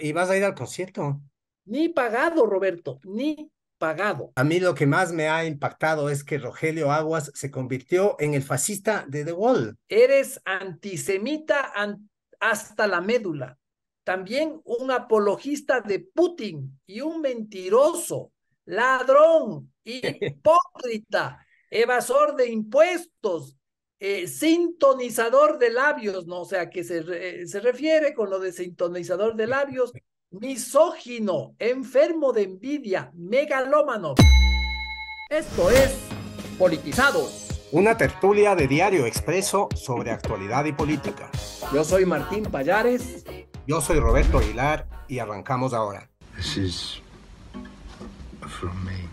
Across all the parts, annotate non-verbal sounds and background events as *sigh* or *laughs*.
¿Y vas a ir al concierto? Ni pagado, Roberto, ni pagado. A mí lo que más me ha impactado es que Rogelio Aguas se convirtió en el fascista de The Wall. Eres antisemita hasta la médula. También un apologista de Putin y un mentiroso, ladrón, *laughs* hipócrita, evasor de impuestos, eh, sintonizador de labios, ¿no? O sea, que se, eh, se refiere con lo de sintonizador de labios, misógino, enfermo de envidia, megalómano. Esto es Politizados. Una tertulia de diario expreso sobre actualidad y política. Yo soy Martín Payares. Yo soy Roberto Aguilar y arrancamos ahora. This is from me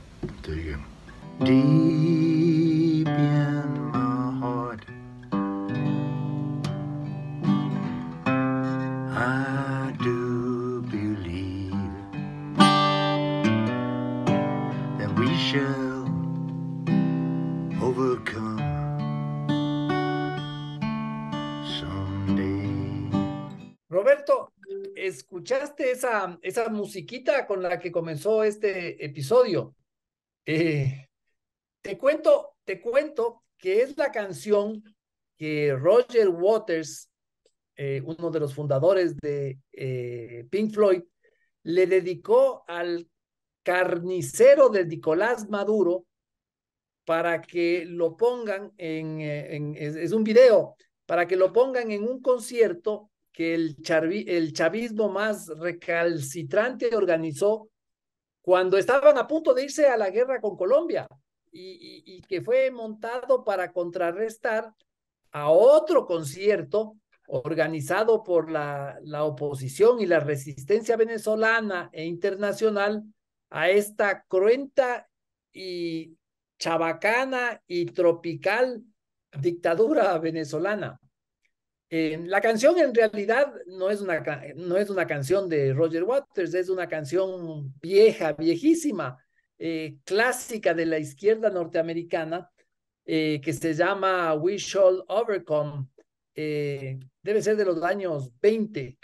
esa, musiquita con la que comenzó este episodio. Eh, te cuento, te cuento que es la canción que Roger Waters, eh, uno de los fundadores de eh, Pink Floyd, le dedicó al carnicero de Nicolás Maduro para que lo pongan en, es un video, para que lo pongan en un concierto que el, el chavismo más recalcitrante organizó cuando estaban a punto de irse a la guerra con Colombia y, que fue montado para contrarrestar a otro concierto organizado por la, la, oposición y la resistencia venezolana e internacional a esta cruenta y chabacana y tropical dictadura venezolana. Eh, la canción en realidad no es, una, no es una canción de Roger Waters, es una canción vieja, viejísima, eh, clásica de la izquierda norteamericana, eh, que se llama We Shall Overcome, debe ser de los años 20,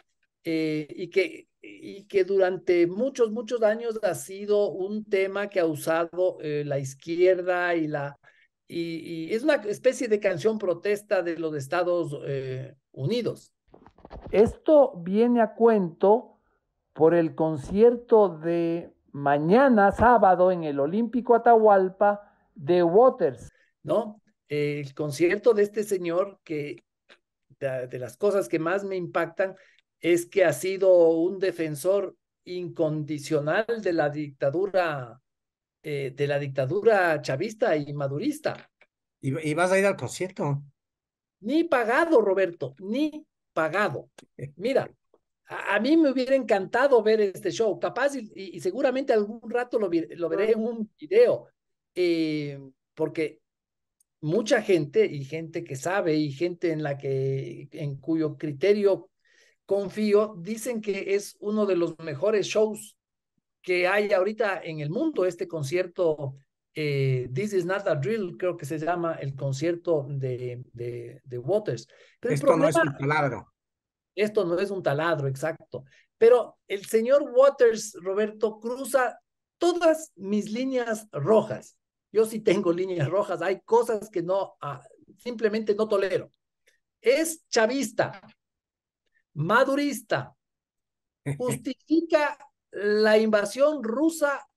y, que, y que durante muchos, muchos años ha sido un tema que ha usado la izquierda y la y, es una especie de canción protesta de los Estados eh, Unidos. Esto viene a cuento por el concierto de mañana sábado en el Olímpico Atahualpa de Waters. ¿No? El concierto de este señor que de las cosas que más me impactan es que ha sido un defensor incondicional de la dictadura eh, de la dictadura chavista y madurista. ¿Y, vas a ir al concierto? Ni pagado, Roberto, ni pagado. *laughs* Mira, a, mí me hubiera encantado ver este show, capaz y, seguramente algún rato lo, veré en un video, eh, porque mucha gente y gente que sabe y gente en la que en cuyo criterio confío dicen que es uno de los mejores shows que hay ahorita en el mundo, este concierto, eh, This is not a drill, creo que se llama el concierto de, de, Waters. esto no es un taladro. Esto no es un taladro, exacto. Pero el señor Waters, Roberto, cruza todas mis líneas rojas. Yo sí tengo líneas rojas, hay cosas que no, ah, simplemente no tolero. Es chavista, madurista, *laughs* justifica la invasión rusa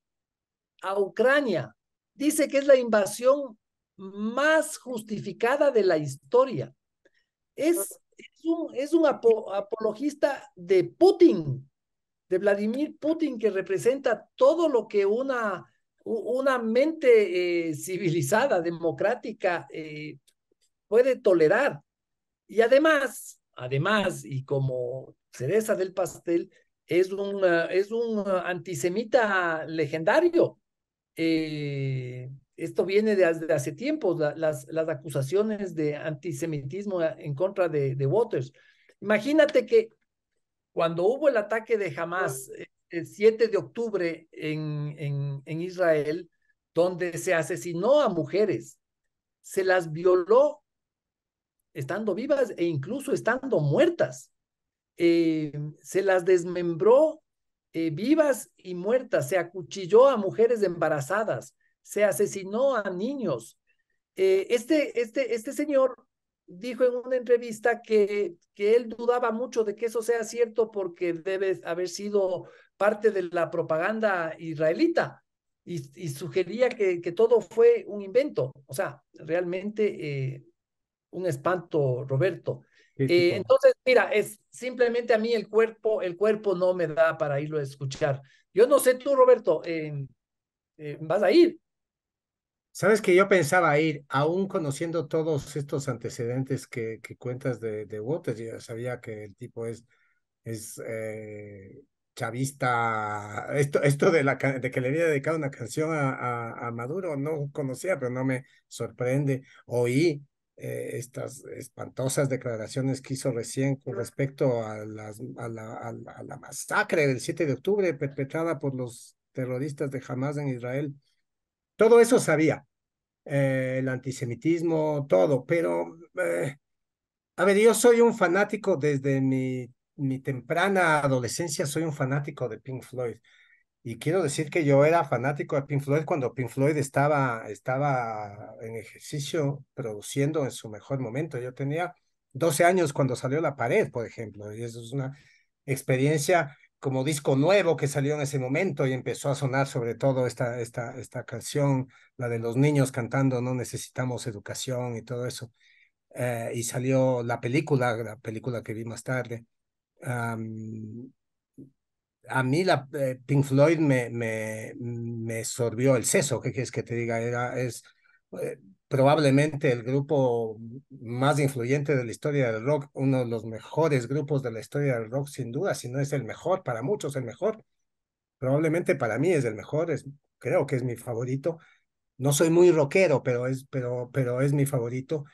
a Ucrania. Dice que es la invasión más justificada de la historia. Es, ah. un, apologista de Putin, de Vladimir Putin, que representa todo lo que una, una mente eh, civilizada, democrática, eh, puede tolerar. Y además, además, y como cereza del pastel, es un, ah, es un ah, antisemita legendario. Eh, esto viene desde de hace tiempos, las, las, acusaciones de antisemitismo ah, en contra de, de, Waters. Imagínate que cuando hubo el ataque de Hamas eh, el 7 de octubre en, en, en Israel, donde se asesinó a mujeres, se las violó estando vivas e incluso estando muertas. Eh, se las desmembró eh, vivas y muertas, se acuchilló a mujeres embarazadas, se asesinó a niños. Eh, este, este, este señor dijo en una entrevista que, que él dudaba mucho de que eso sea cierto porque debe haber sido parte de la propaganda israelita y, sugería que, que, todo fue un invento. O sea, realmente un espanto, Roberto. Eh, entonces, mira, es simplemente a mí el cuerpo, el cuerpo no me da para irlo a escuchar. Yo no sé tú, Roberto, eh, ¿vas a ir? Sabes que yo pensaba ir, aún conociendo todos estos antecedentes que, que cuentas de, de Waters, ya sabía que el tipo es, es eh, chavista, esto, esto de, la, de que le había dedicado una canción a, a Maduro, no conocía, pero no me sorprende. Oí eh, estas espantosas declaraciones que hizo recién con respecto a, las, a, la, a, la, masacre del 7 de octubre perpetrada por los terroristas de Hamas en Israel. Todo eso sabía, eh, el antisemitismo, todo, pero, eh, a ver, yo soy un fanático desde mi, mi temprana adolescencia, soy un fanático de Pink Floyd. Y quiero decir que yo era fanático de Pink Floyd cuando Pink Floyd estaba, estaba en ejercicio produciendo en su mejor momento. Yo tenía 12 años cuando salió La Pared, por ejemplo, y eso es una experiencia como disco nuevo que salió en ese momento y empezó a sonar sobre todo esta, esta, esta canción, la de los niños cantando No necesitamos educación y todo eso. Eh, y salió la película, la película que vi más tarde a mí la, eh, Pink Floyd me, me, me, sorbió el seso, ¿qué quieres que te diga? Era, es eh, probablemente el grupo más influyente de la historia del rock, uno de los mejores grupos de la historia del rock, sin duda, si no es el mejor, para muchos el mejor, probablemente para mí es el mejor, es, creo que es mi favorito. No soy muy rockero, pero es, pero, pero es mi favorito.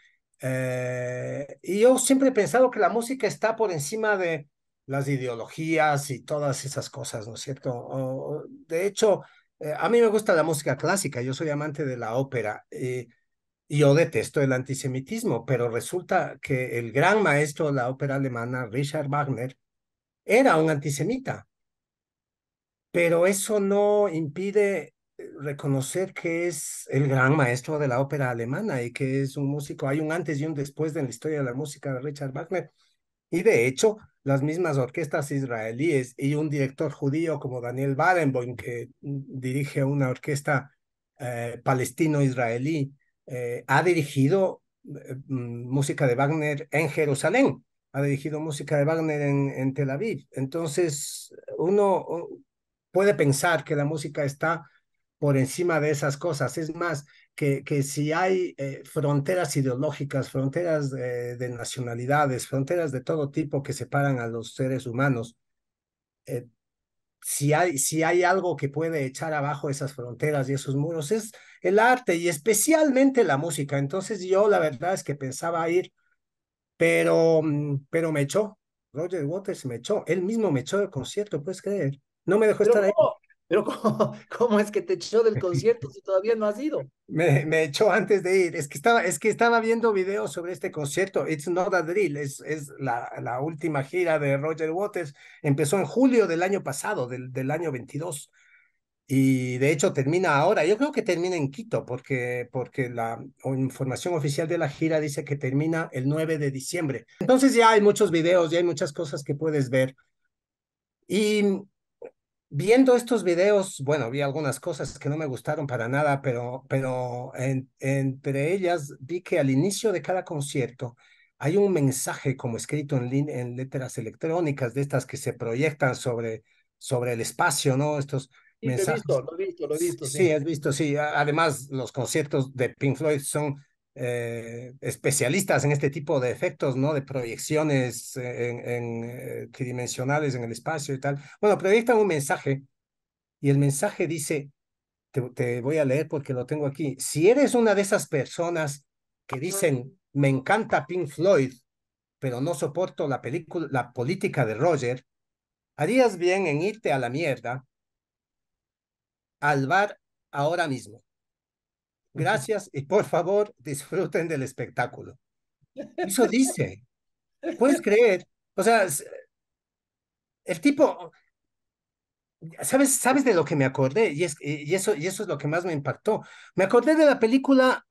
Eh, y yo siempre he pensado que la música está por encima de, las ideologías y todas esas cosas, ¿no es cierto? de hecho, eh, a mí me gusta la música clásica, yo soy amante de la ópera. Eh, y yo detesto el antisemitismo, pero resulta que el gran maestro de la ópera alemana, Richard Wagner, era un antisemita. Pero eso no impide eh, reconocer que es el gran maestro de la ópera alemana y que es un músico. Hay un antes y un después en la historia de la música de Richard Wagner. Y de hecho, las mismas orquestas israelíes y un director judío como Daniel Barenboim, que mm, dirige una orquesta eh, palestino-israelí, eh, ha dirigido eh, mm, música de Wagner en Jerusalén, ha dirigido música de Wagner en Tel Aviv. Entonces, uno puede pensar que la música está por encima de esas cosas. Es más, que, si hay eh, fronteras ideológicas, fronteras eh, de nacionalidades, fronteras de todo tipo que separan a los seres humanos, eh, si, hay, si hay algo que puede echar abajo esas fronteras y esos muros, es el arte y especialmente la música. Entonces yo la verdad es que pensaba ir, pero, mm, pero me echó. Roger Waters me echó, él mismo me echó del concierto, puedes creer. No me dejó estar ahí pero *laughs* ¿cómo, es que te echó del concierto si todavía no has ido? Me, me, echó antes de ir. Es que estaba, es que estaba viendo videos sobre este concierto. It's not a drill. Es, es la, la última gira de Roger Waters. Empezó en julio del año pasado, del, año 22. Y de hecho termina ahora. Yo creo que termina en Quito, porque, porque la información oficial de la gira dice que termina el 9 de diciembre. Entonces ya hay muchos videos, ya hay muchas cosas que puedes ver. Y viendo estos videos, bueno, vi algunas cosas que no me gustaron para nada, pero, pero entre ellas vi que al inicio de cada concierto hay un mensaje como escrito en, en letras electrónicas de estas que se proyectan sobre, sobre el espacio, ¿no? Estos mensajes. Lo lo he visto, sí, has visto, sí. Además, los conciertos de Pink Floyd son eh, especialistas en este tipo de efectos, ¿no? De proyecciones en, eh, tridimensionales en el espacio y tal. Bueno, proyectan un mensaje y el mensaje dice, te, te voy a leer porque lo tengo aquí, si eres una de esas personas que dicen, me encanta Pink Floyd, pero no soporto la película, la política de Roger, harías bien en irte a la mierda al bar ahora mismo. Gracias y por favor disfruten del espectáculo. Eso dice. ¿Puedes creer? O sea, el tipo, ¿sabes, sabes de lo que me acordé? Y, es, y, eso, y eso es lo que más me impactó. Me acordé de la película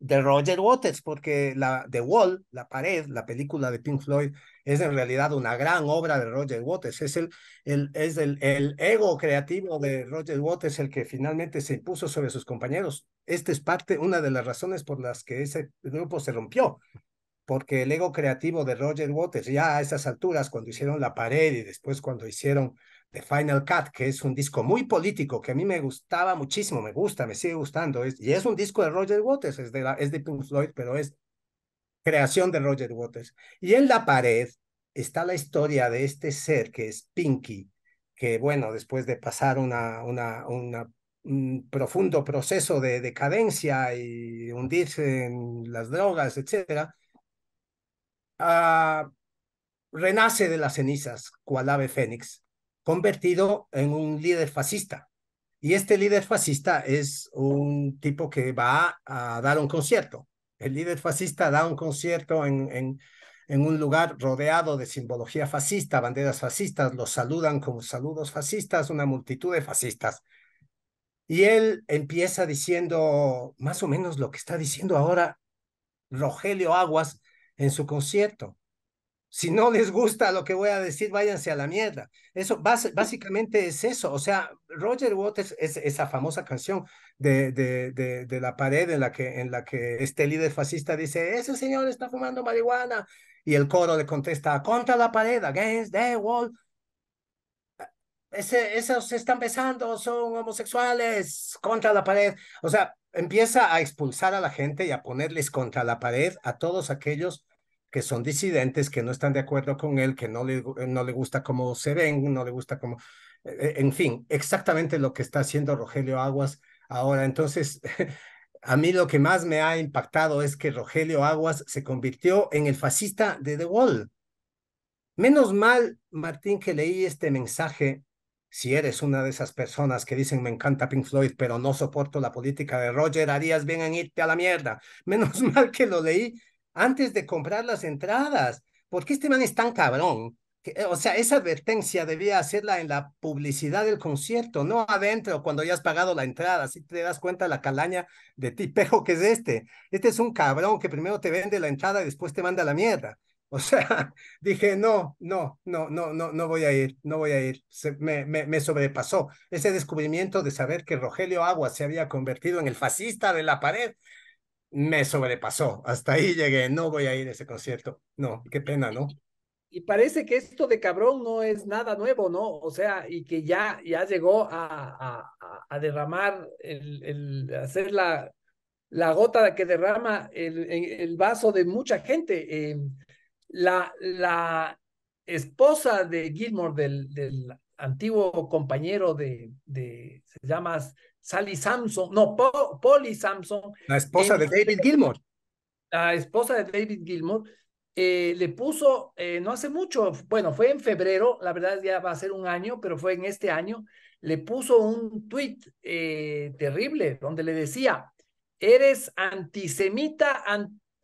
de Roger Waters, porque la The Wall, la pared, la película de Pink Floyd, es en realidad una gran obra de Roger Waters. Es el, el es el, el, ego creativo de Roger Waters el que finalmente se impuso sobre sus compañeros. Esta es parte, una de las razones por las que ese grupo se rompió, porque el ego creativo de Roger Waters, ya a esas alturas, cuando hicieron la pared y después cuando hicieron The Final Cut, que es un disco muy político, que a mí me gustaba muchísimo, me gusta, me sigue gustando, y es un disco de Roger Waters, es de, es de Pink Floyd, pero es creación de Roger Waters. Y en la pared está la historia de este ser que es Pinky, que bueno, después de pasar una, una, un profundo proceso de decadencia y hundirse en las drogas, etcétera, ah, renace de las cenizas, cual ave fénix, convertido en un líder fascista. Y este líder fascista es un tipo que va a dar un concierto. El líder fascista da un concierto en, en, un lugar rodeado de simbología fascista, banderas fascistas, los saludan con saludos fascistas, una multitud de fascistas. Y él empieza diciendo más o menos lo que está diciendo ahora Rogelio Aguas en su concierto si no les gusta lo que voy a decir, váyanse a la mierda. Eso básicamente es eso. O sea, Roger Waters es esa famosa canción de, de, de, la pared en la, que, en la que este líder fascista dice, ese señor está fumando marihuana. Y el coro le contesta, contra la pared, against the wall. Ese, esos están besando, son homosexuales, contra la pared. O sea, empieza a expulsar a la gente y a ponerles contra la pared a todos aquellos que son disidentes, que no están de acuerdo con él, que no le, eh, no le gusta cómo se ven, no le gusta cómo... Eh, en fin, exactamente lo que está haciendo Rogelio Aguas ahora. Entonces, *laughs* a mí lo que más me ha impactado es que Rogelio Aguas se convirtió en el fascista de The Wall. Menos mal, Martín, que leí este mensaje. Si eres una de esas personas que dicen me encanta Pink Floyd, pero no soporto la política de Roger, harías bien en irte a la mierda. *laughs* Menos mal que lo leí antes de comprar las entradas. porque qué este man es tan cabrón? Eh, o sea, esa advertencia debía hacerla en la publicidad del concierto, no adentro, cuando ya has pagado la entrada. si te das cuenta la calaña de ti tipejo *laughs* que es este. Este es un cabrón que primero te vende la entrada y después te manda la mierda. O sea, *laughs* dije, no, no, no, no, no, voy a ir, no voy a ir. me, me sobrepasó ese descubrimiento de saber que Rogelio Agua se había convertido en el fascista de la pared me sobrepasó. Hasta ahí llegué, no voy a ir a ese concierto. No, qué pena, ¿no? Y parece que esto de cabrón no es nada nuevo, ¿no? O sea, y que ya, ya llegó a, a, a derramar, el, el hacer la, la gota que derrama el, el vaso de mucha gente. Eh, la, la esposa de Gilmore, del, del antiguo compañero de, de se llama Sally Samson, no, Polly Samson. La esposa de David Gilmour. La esposa de David Gilmour. Eh, le puso, eh, no hace mucho, bueno, fue en febrero, la verdad ya va a ser un año, pero fue en este año, le puso un tweet eh, terrible donde le decía, eres antisemita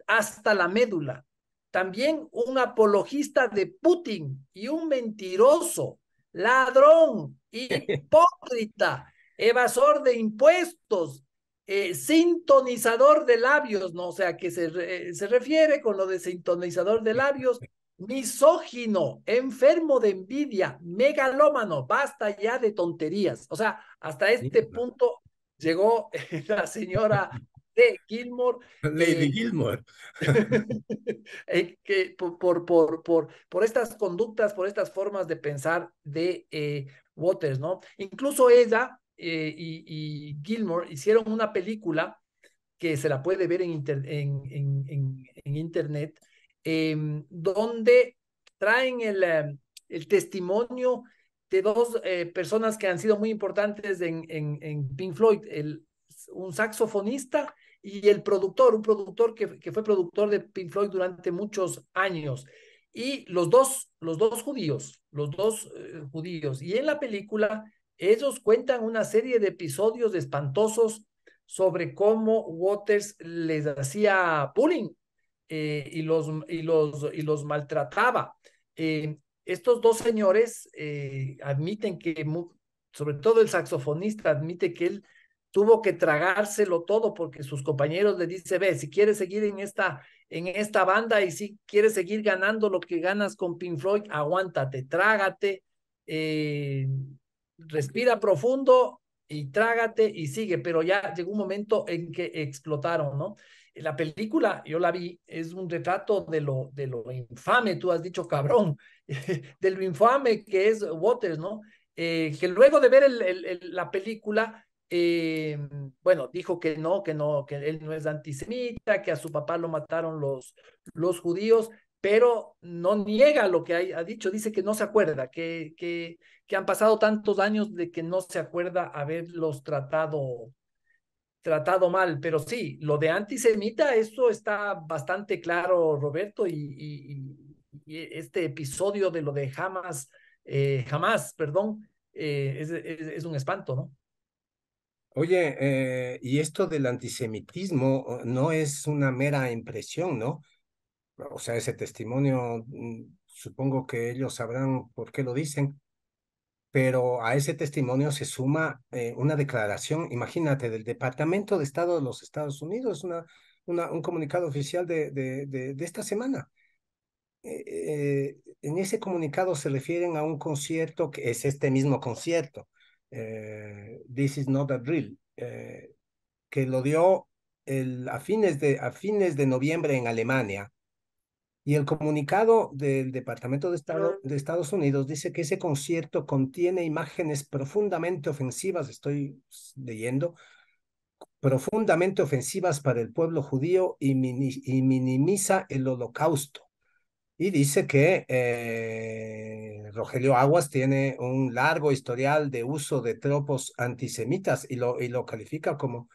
hasta la médula, también un apologista de Putin y un mentiroso, ladrón, *laughs* hipócrita evasor de impuestos, eh, sintonizador de labios, ¿no? O sea, que se, se refiere con lo de sintonizador de labios, misógino, enfermo de envidia, megalómano, basta ya de tonterías. O sea, hasta este punto llegó *laughs* la señora de Gilmore. Eh, Lady Gilmore. *laughs* Eh, que por, por, por, por, estas conductas, por estas formas de pensar de Waters, ¿no? Incluso ella eh, y, Gilmore hicieron una película que se la puede ver en, internet, em, donde traen em, el, testimonio de dos eh, personas que han sido muy importantes en, Pink Floyd, el, un saxofonista y el productor, un productor que, fue productor de Pink Floyd durante muchos años y los dos, los dos judíos, los dos eh, judíos. Y en la película ellos cuentan una serie de episodios espantosos sobre cómo Waters les hacía bullying eh, y, los, y, los, y los maltrataba. Eh, estos dos señores eh, admiten que, sobre todo el saxofonista, admite que él tuvo que tragárselo todo porque sus compañeros le dicen, ve, si quieres seguir en esta, en esta banda y si quieres seguir ganando lo que ganas con Pink Floyd, aguántate, trágate respira profundo y trágate y sigue, pero ya llegó un momento en que explotaron, ¿no? La película, yo la vi, es un retrato de lo, de lo infame, tú has dicho cabrón, *laughs* de lo infame que es Waters, ¿no? Eh, que luego de ver la película, eh, bueno, dijo que no, que no, que él no es antisemita, que a su papá lo mataron los, los judíos, pero no niega lo que ha, dicho, dice que no se acuerda, que, que, han pasado tantos años de que no se acuerda haberlos tratado, tratado mal, pero sí, lo de antisemita, eso está bastante claro, Roberto, y, este episodio de lo de jamás, jamás, eh, perdón, eh, es, un espanto, ¿no? Oye, eh, y esto del antisemitismo oh, no es una mera impresión, ¿no? o sea, ese testimonio, mm, supongo que ellos sabrán por qué lo dicen, pero a ese testimonio se suma eh, una declaración, imagínate, del Departamento de Estado de los Estados Unidos, una, un comunicado oficial de, de, de, esta semana. Eh, eh, en ese comunicado se refieren a un concierto que es este mismo concierto, This is not a drill, que lo dio el, a, fines de, a fines de noviembre en Alemania y el comunicado del Departamento de Estado de Estados Unidos dice que ese concierto contiene imágenes profundamente ofensivas, estoy leyendo, profundamente ofensivas para el pueblo judío y, minimiza el holocausto. Y dice que eh, Rogelio Aguas tiene un largo historial de uso de tropos antisemitas y lo, y lo califica como,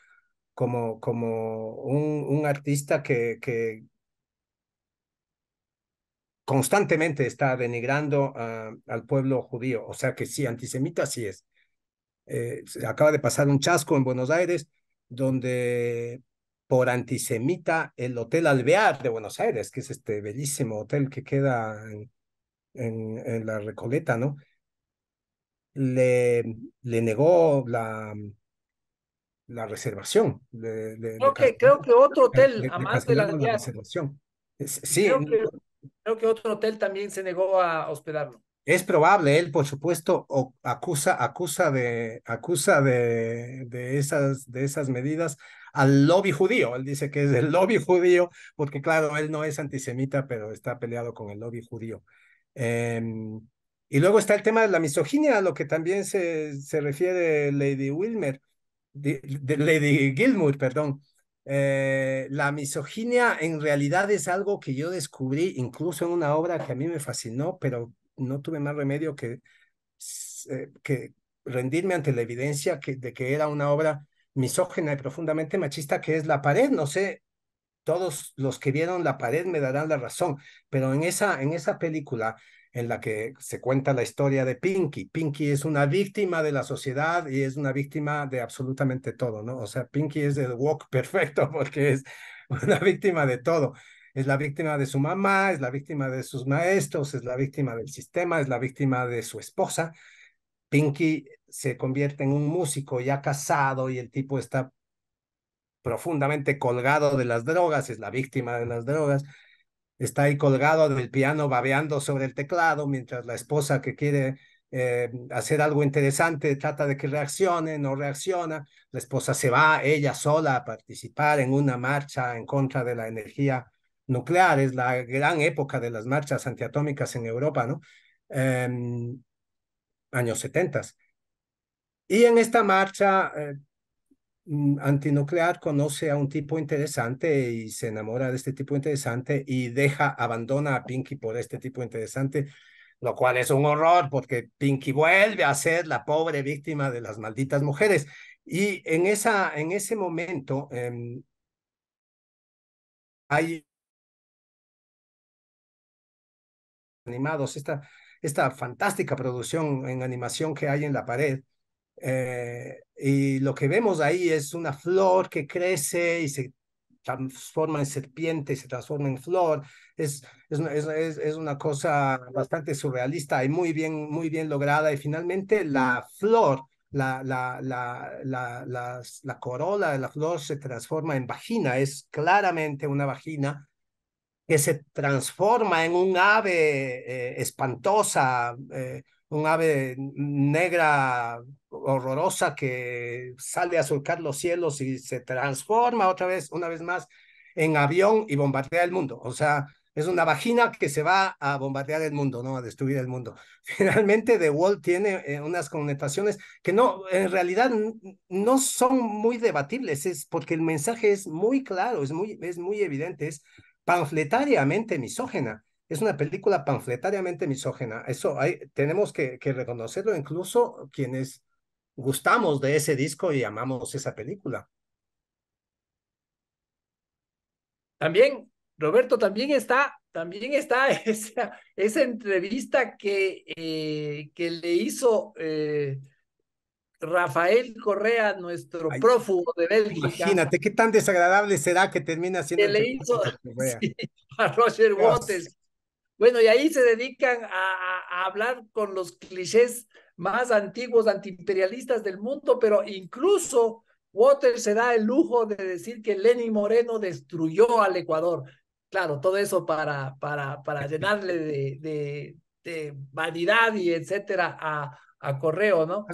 como, como un, un artista que, que constantemente está denigrando ah, al pueblo judío. O sea que sí, antisemita sí es. Eh, acaba de pasar un chasco en Buenos Aires donde por antisemita el Hotel Alvear de Buenos Aires, que es este bellísimo hotel que queda en, en, la Recoleta, ¿no? Le, le negó la, la reservación. creo, que, otro hotel, además de la, reservación. Sí, Creo que otro hotel también se negó a hospedarlo. Es probable, él por supuesto acusa, acusa de, acusa de, de, esas, de esas medidas al lobby judío. Él dice que es el lobby judío, porque claro, él no es antisemita, pero está peleado con el lobby judío. Em, y luego está el tema de la misoginia, a lo que también se, refiere Lady Wilmer, Lady Gilmour, perdón. Eh, la misoginia en realidad es algo que yo descubrí incluso en una obra que a mí me fascinó, pero no tuve más remedio que, eh, rendirme ante la evidencia de que era una obra misógena y profundamente machista, que es La pared. No sé, todos los que vieron La pared me darán la razón, pero en esa, en esa película en la que se cuenta la historia de Pinky. Pinky es una víctima de la sociedad y es una víctima de absolutamente todo, ¿no? O sea, Pinky es el walk *laughs* perfecto porque es una víctima de todo. Es la víctima de su mamá, es la víctima de sus maestros, es la víctima del sistema, es la víctima de su esposa. Pinky se convierte en un músico ya casado y el tipo está profundamente colgado de las drogas, es la víctima de las drogas está ahí colgado del piano babeando sobre el teclado, mientras la esposa que quiere eh, hacer algo interesante trata de que reaccione, no reacciona, la esposa se va ella sola a participar en una marcha en contra de la energía nuclear, es la gran época de las marchas antiatómicas en Europa, ¿no? Em, años 70. Y en esta marcha eh, Mm, antinuclear conoce a un tipo interesante y se enamora de este tipo interesante y deja, abandona a Pinky por este tipo interesante, lo cual es un horror porque Pinky vuelve a ser la pobre víctima de las malditas mujeres. Y en, esa, en ese momento em, hay animados, esta, esta fantástica producción en animación que hay en la pared, eh, y lo que vemos ahí es una flor que crece y se transforma en serpiente, y se transforma en flor. Es, es, es, es, una cosa bastante surrealista y muy bien, muy bien lograda. Y finalmente la flor, la, la, la, la, corola de la flor se transforma en vagina. Es claramente una vagina que se transforma en un ave eh, espantosa. Eh, un ave negra horrorosa que sale a surcar los cielos y se transforma otra vez, una vez más, en avión y bombardea el mundo. O sea, es una vagina que se va a bombardear el mundo, ¿no? A destruir el mundo. *laughs* Finalmente, The Wall tiene eh, unas connotaciones que no, en realidad, no son muy debatibles, es porque el mensaje es muy claro, es muy, es muy evidente, es panfletariamente misógena es una película panfletariamente misógena. Eso hay, tenemos que, reconocerlo incluso quienes gustamos de ese disco y amamos esa película. También, Roberto, también está, también está *laughs* esa, esa entrevista que, eh, que le hizo eh, Rafael Correa, nuestro prófugo de Bélgica. Imagínate qué tan desagradable será que termina siendo. Que le hizo a *laughs* Roger Waters bueno, y ahí se dedican a, hablar con los clichés más antiguos, antiimperialistas del mundo, pero incluso Waters se da el lujo de decir que Lenin Moreno destruyó al Ecuador. Claro, todo eso para, para, para llenarle de, de, de vanidad y etcétera a, a correo, ¿no?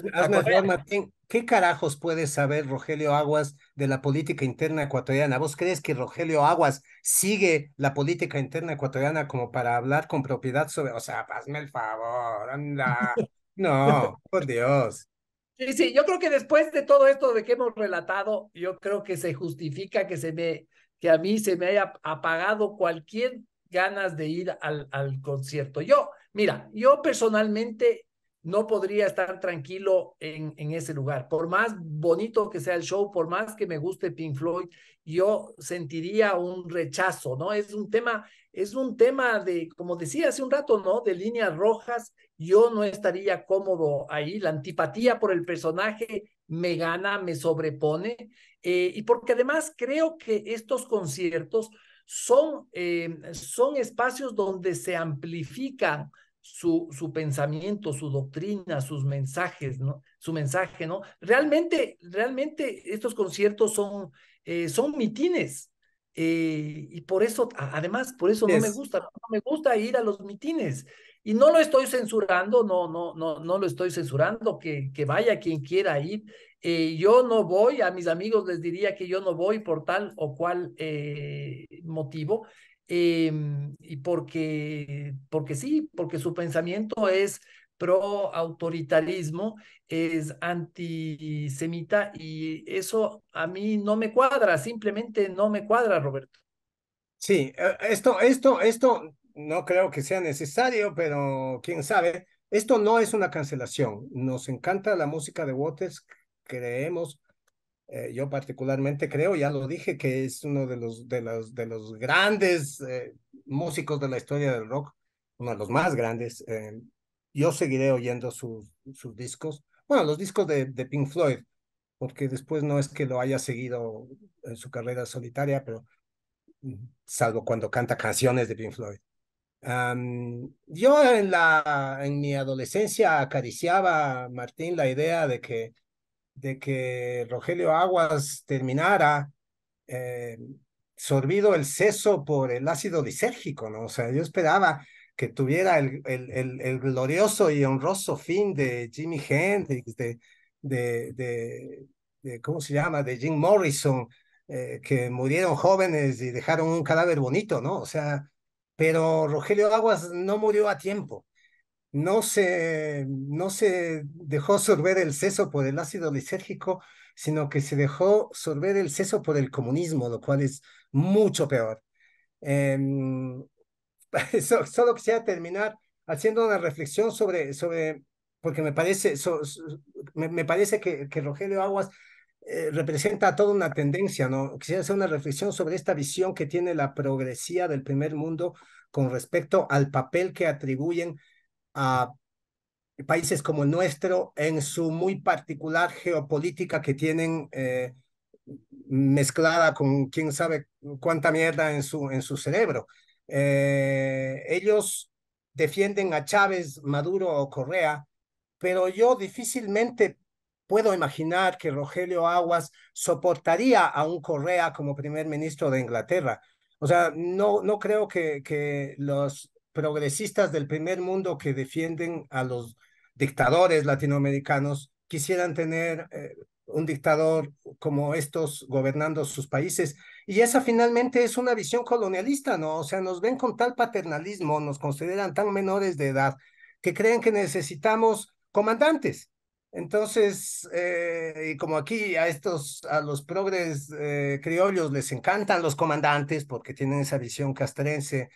Martín, ¿qué carajos puede saber Rogelio Aguas de la política interna ecuatoriana? ¿Vos crees que Rogelio Aguas sigue la política interna ecuatoriana como para hablar con propiedad sobre, o sea, hazme el favor, anda. No, por Dios. Sí, sí, yo creo que después de todo esto de que hemos relatado, yo creo que se justifica que se me, que a mí se me haya apagado cualquier ganas de ir al, al concierto. Yo, mira, yo personalmente no podría estar tranquilo en, en, ese lugar. Por más bonito que sea el show, por más que me guste Pink Floyd, yo sentiría un rechazo, ¿no? Es un tema, es un tema de, como decía hace un rato, ¿no? De líneas rojas, yo no estaría cómodo ahí. La antipatía por el personaje me gana, me sobrepone. Eh, y porque además creo que estos conciertos son, eh, son espacios donde se amplifican su, pensamiento, su doctrina, sus mensajes, ¿no? Su mensaje, ¿no? Realmente, realmente estos conciertos son, eh, son mitines. Eh, y por eso, además, por eso no me gusta, no me gusta ir a los mitines. Y no lo estoy censurando, no, no, no, no lo estoy censurando, que, que vaya quien quiera ir. Eh, yo no voy, a mis amigos les diría que yo no voy por tal o cual motivo, Em, y porque, porque sí, porque su pensamiento es pro autoritarismo, es antisemita y eso a mí no me cuadra, simplemente no me cuadra, Roberto. Sí, eh, esto, esto, esto no creo que sea necesario, pero quién sabe. Esto no es una cancelación. Nos encanta la música de Waters, creemos eh, yo particularmente creo, ya lo dije, que es uno de los, de los, de los grandes eh, músicos de la historia del rock, uno de los más grandes. Eh, yo seguiré oyendo sus, sus discos, bueno, los discos de, de Pink Floyd, porque después no es que lo haya seguido en su carrera solitaria, pero mm, salvo cuando canta canciones de Pink Floyd. yo en, la, en mi adolescencia acariciaba, Martín, la idea de que de que Rogelio Aguas terminara eh, sorbido el seso por el ácido disérgico, ¿no? O sea, yo esperaba que tuviera el, glorioso y honroso fin de Jimi Hendrix, de, de, de, ¿cómo se llama? De Jim Morrison, eh, que murieron jóvenes y dejaron un cadáver bonito, ¿no? O sea, pero Rogelio Aguas no murió a tiempo no se, no se dejó sorber el seso por el ácido lisérgico, sino que se dejó sorber el seso por el comunismo, lo cual es mucho peor. Em, *laughs* solo quisiera terminar haciendo una reflexión sobre, sobre porque me parece, me, parece que, que Rogelio Aguas eh, representa toda una tendencia, ¿no? Quisiera hacer una reflexión sobre esta visión que tiene la progresía del primer mundo con respecto al papel que atribuyen a países como el nuestro en su muy particular geopolítica que tienen eh, mezclada con quién sabe cuánta mierda en su, en su cerebro. Eh, ellos defienden a Chávez, Maduro o Correa, pero yo difícilmente puedo imaginar que Rogelio Aguas soportaría a un Correa como primer ministro de Inglaterra. O sea, no, no creo que, que los progresistas del primer mundo que defienden a los dictadores latinoamericanos quisieran tener eh, un dictador como estos gobernando sus países. Y esa finalmente es una visión colonialista, ¿no? O sea, nos ven con tal paternalismo, nos consideran tan menores de edad, que creen que necesitamos comandantes. Entonces, eh, y como aquí a estos, a los progres eh, criollos les encantan los comandantes porque tienen esa visión castrense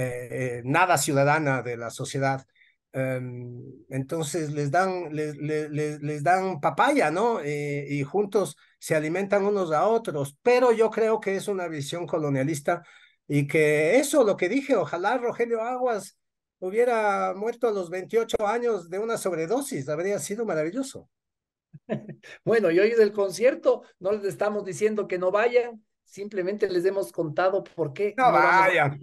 eh, nada ciudadana de la sociedad. Em, entonces les dan, les, dan papaya, ¿no? Eh, y juntos se alimentan unos a otros, pero yo creo que es una visión colonialista y que eso, lo que dije, ojalá Rogelio Aguas hubiera muerto a los 28 años de una sobredosis, habría sido maravilloso. *laughs* Bueno, y hoy del concierto no les estamos diciendo que no vayan, simplemente les hemos contado por qué. no vayan.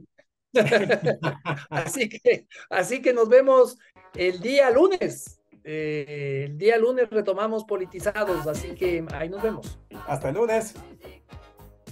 *laughs* así, que, así que nos vemos el día lunes. Eh, el día lunes retomamos politizados, así que ahí nos vemos. Hasta el lunes.